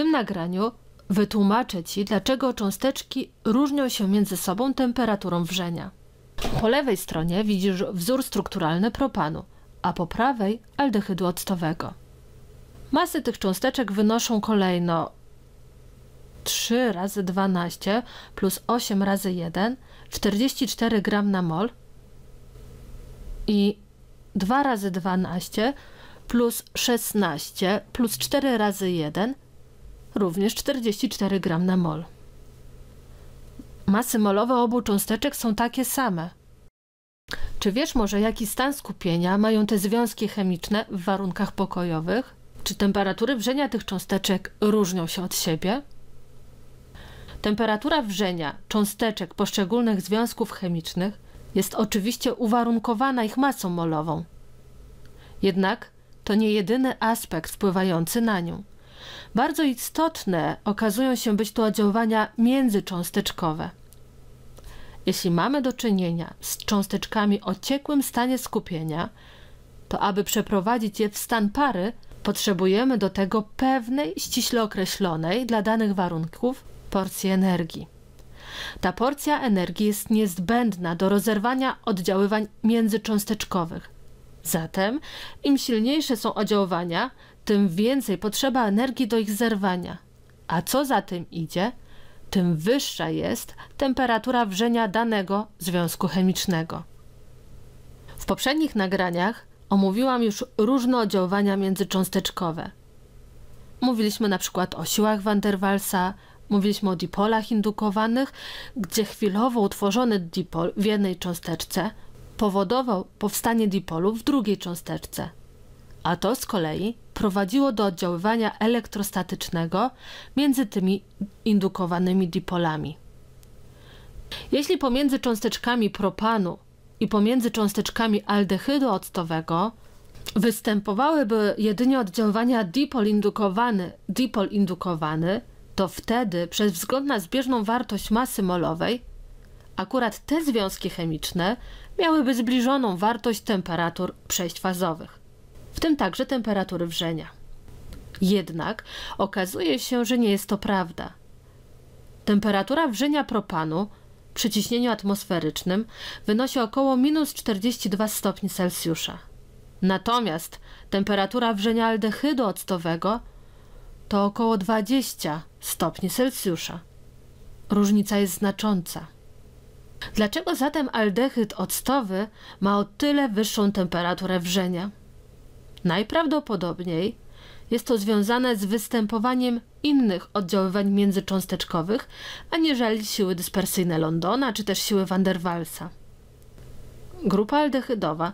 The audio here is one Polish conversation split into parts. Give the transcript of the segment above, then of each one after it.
tym nagraniu wytłumaczę Ci, dlaczego cząsteczki różnią się między sobą temperaturą wrzenia. Po lewej stronie widzisz wzór strukturalny propanu, a po prawej aldehydu octowego. Masy tych cząsteczek wynoszą kolejno 3 razy 12 plus 8 razy 1, 44 g na mol i 2 razy 12 plus 16 plus 4 razy 1 również 44 gram na mol. Masy molowe obu cząsteczek są takie same. Czy wiesz może, jaki stan skupienia mają te związki chemiczne w warunkach pokojowych? Czy temperatury wrzenia tych cząsteczek różnią się od siebie? Temperatura wrzenia cząsteczek poszczególnych związków chemicznych jest oczywiście uwarunkowana ich masą molową. Jednak to nie jedyny aspekt wpływający na nią. Bardzo istotne okazują się być tu oddziaływania międzycząsteczkowe. Jeśli mamy do czynienia z cząsteczkami o ciekłym stanie skupienia, to aby przeprowadzić je w stan pary, potrzebujemy do tego pewnej, ściśle określonej dla danych warunków porcji energii. Ta porcja energii jest niezbędna do rozerwania oddziaływań międzycząsteczkowych. Zatem, im silniejsze są oddziaływania, tym więcej potrzeba energii do ich zerwania. A co za tym idzie, tym wyższa jest temperatura wrzenia danego związku chemicznego. W poprzednich nagraniach omówiłam już różne oddziaływania międzycząsteczkowe. Mówiliśmy na przykład o siłach van der Waalsa, mówiliśmy o dipolach indukowanych, gdzie chwilowo utworzony dipol w jednej cząsteczce powodował powstanie dipolu w drugiej cząsteczce. A to z kolei prowadziło do oddziaływania elektrostatycznego między tymi indukowanymi dipolami. Jeśli pomiędzy cząsteczkami propanu i pomiędzy cząsteczkami aldehydu octowego występowałyby jedynie oddziaływania dipol indukowany, dipol indukowany, to wtedy przez wzgląd na zbieżną wartość masy molowej akurat te związki chemiczne miałyby zbliżoną wartość temperatur przejść fazowych w tym także temperatury wrzenia. Jednak okazuje się, że nie jest to prawda. Temperatura wrzenia propanu przy ciśnieniu atmosferycznym wynosi około minus 42 stopni Celsjusza. Natomiast temperatura wrzenia aldehydu octowego to około 20 stopni Celsjusza. Różnica jest znacząca. Dlaczego zatem aldehyd octowy ma o tyle wyższą temperaturę wrzenia? Najprawdopodobniej jest to związane z występowaniem innych oddziaływań międzycząsteczkowych, aniżeli siły dyspersyjne Londona czy też siły van der Waalsa. Grupa aldehydowa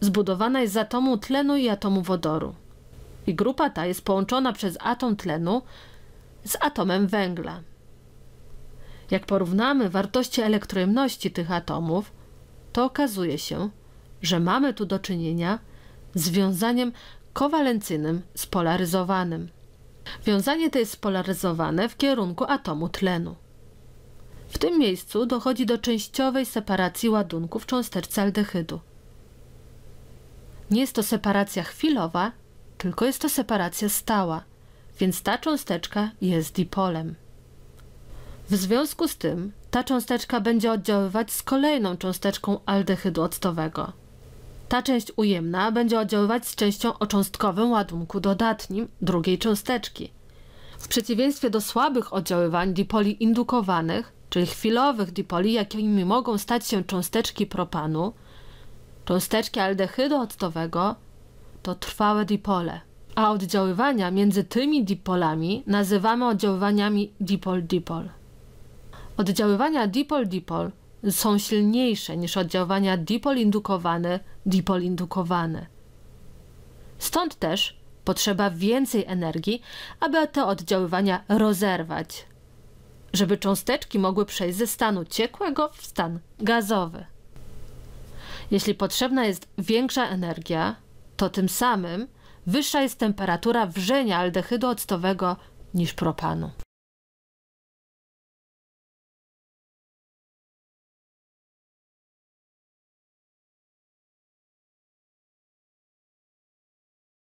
zbudowana jest z atomu tlenu i atomu wodoru. I grupa ta jest połączona przez atom tlenu z atomem węgla. Jak porównamy wartości elektrojemności tych atomów, to okazuje się, że mamy tu do czynienia związaniem kowalencyjnym spolaryzowanym. Wiązanie to jest spolaryzowane w kierunku atomu tlenu. W tym miejscu dochodzi do częściowej separacji ładunków w cząsteczce aldehydu. Nie jest to separacja chwilowa, tylko jest to separacja stała, więc ta cząsteczka jest dipolem. W związku z tym ta cząsteczka będzie oddziaływać z kolejną cząsteczką aldehydu octowego. Ta część ujemna będzie oddziaływać z częścią o cząstkowym ładunku dodatnim drugiej cząsteczki. W przeciwieństwie do słabych oddziaływań dipoli indukowanych, czyli chwilowych dipoli, jakimi mogą stać się cząsteczki propanu, cząsteczki aldehydu octowego to trwałe dipole, a oddziaływania między tymi dipolami nazywamy oddziaływaniami dipol-dipol. Oddziaływania dipol-dipol są silniejsze niż oddziaływania dipolindukowane indukowane. Stąd też potrzeba więcej energii, aby te oddziaływania rozerwać, żeby cząsteczki mogły przejść ze stanu ciekłego w stan gazowy. Jeśli potrzebna jest większa energia, to tym samym wyższa jest temperatura wrzenia aldehydu octowego niż propanu.